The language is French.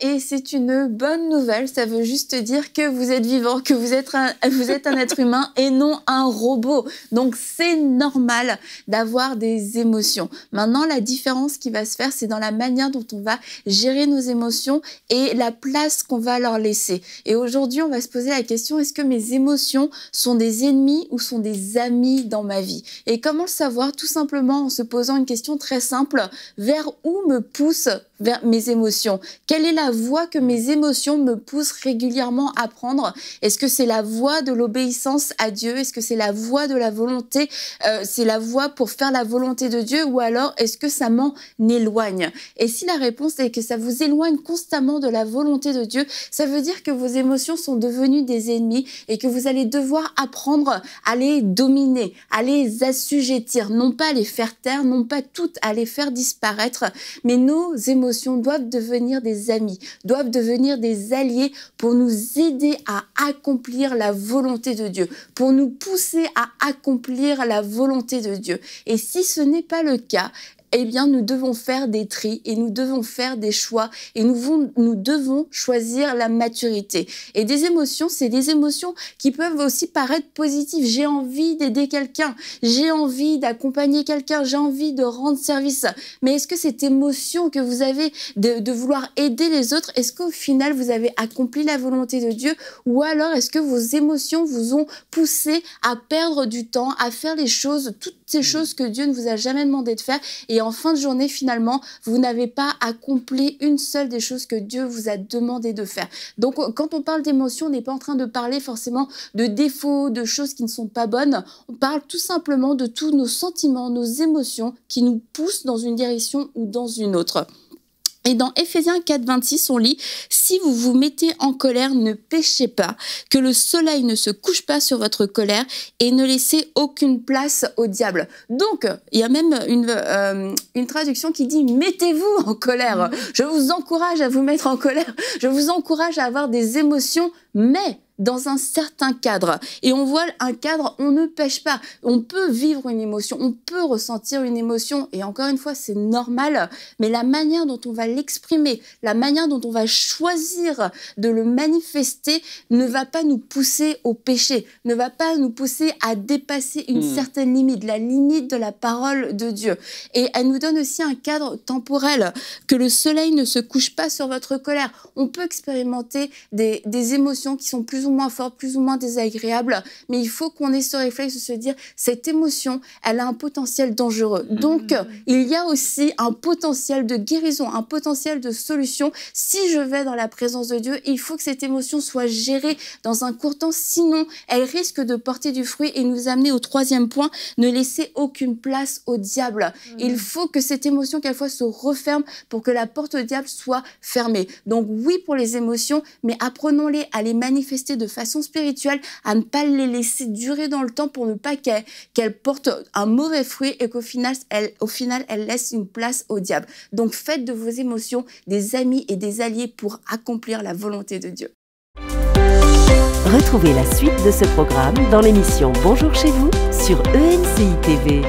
et c'est une bonne nouvelle. Ça veut juste dire que vous êtes vivant, que vous êtes un, vous êtes un être humain et non un robot. Donc c'est normal d'avoir des émotions. Maintenant, la différence qui va se faire, c'est dans la manière dont on va gérer nos émotions et la place qu'on va leur laisser. Et aujourd'hui, on va se poser la question est-ce que mes émotions sont des ennemis ou sont des amis dans ma vie Et comment le savoir Tout simplement en se posant une question très simple vers où me poussent vers mes émotions Quelle est la voie que mes émotions me poussent régulièrement à prendre Est-ce que c'est la voie de l'obéissance à Dieu Est-ce que c'est la voie de la volonté euh, C'est la voie pour faire la volonté de Dieu Ou alors est-ce que ça m'en éloigne Et si la réponse est que ça vous éloigne constamment de la volonté de Dieu, ça veut dire que vos émotions sont devenues des ennemis et que vous allez devoir apprendre à les dominer, à les assujettir, non pas à les faire taire, non pas toutes à les faire disparaître, mais nos émotions doivent devenir des amis doivent devenir des alliés pour nous aider à accomplir la volonté de Dieu, pour nous pousser à accomplir la volonté de Dieu. Et si ce n'est pas le cas, eh bien, nous devons faire des tris et nous devons faire des choix et nous, nous devons choisir la maturité. Et des émotions, c'est des émotions qui peuvent aussi paraître positives. J'ai envie d'aider quelqu'un, j'ai envie d'accompagner quelqu'un, j'ai envie de rendre service. Mais est-ce que cette émotion que vous avez de, vouloir aider les autres, est-ce qu'au final, vous avez accompli la volonté de Dieu ou alors est-ce que vos émotions vous ont poussé à perdre du temps, à faire les choses, toutes ces mm. choses que Dieu ne vous a jamais demandé de faire et en fin de journée, finalement, vous n'avez pas accompli une seule des choses que Dieu vous a demandé de faire. Donc, quand on parle d'émotion, on n'est pas en train de parler forcément de défauts, de choses qui ne sont pas bonnes. On parle tout simplement de tous nos sentiments, nos émotions qui nous poussent dans une direction ou dans une autre. Et dans Éphésiens 4, 26, on lit Si vous vous mettez en colère, ne péchez pas, que le soleil ne se couche pas sur votre colère et ne laissez aucune place au diable. Donc, il y a même une, euh, une traduction qui dit Mettez-vous en colère. Je vous encourage à vous mettre en colère. Je vous encourage à avoir des émotions, mais dans un certain cadre. Et on voit un cadre, on ne pêche pas. On peut vivre une émotion, on peut ressentir une émotion. Et encore une fois, c'est normal. Mais la manière dont on va l'exprimer, la manière dont on va choisir de le manifester ne va pas nous pousser au péché, ne va pas nous pousser à dépasser une hmm. certaine limite, la limite de la parole de Dieu. Et elle nous donne aussi un cadre temporel, que le soleil ne se couche pas sur votre colère. On peut expérimenter des, des émotions qui sont plus moins fort, plus ou moins désagréable, mais il faut qu'on ait ce réflexe de se dire cette émotion, elle a un potentiel dangereux. Mm. Donc, il y a aussi un potentiel de guérison, un potentiel de solution. Si je vais dans la présence de Dieu, il faut que cette émotion soit gérée dans un court temps, sinon elle risque de porter du fruit et nous amener au troisième point, ne laisser aucune place au diable. Mm. Il faut que cette émotion, quelquefois, se referme pour que la porte au diable soit fermée. Donc oui pour les émotions, mais apprenons-les à les manifester de façon spirituelle, à ne pas les laisser durer dans le temps pour ne pas qu'elles portent un mauvais fruit et qu'au final, elles, au final, elles laissent une place au diable. Donc faites de vos émotions des amis et des alliés pour accomplir la volonté de Dieu. Retrouvez la suite de ce programme dans l'émission Bonjour chez vous sur ENCI TV.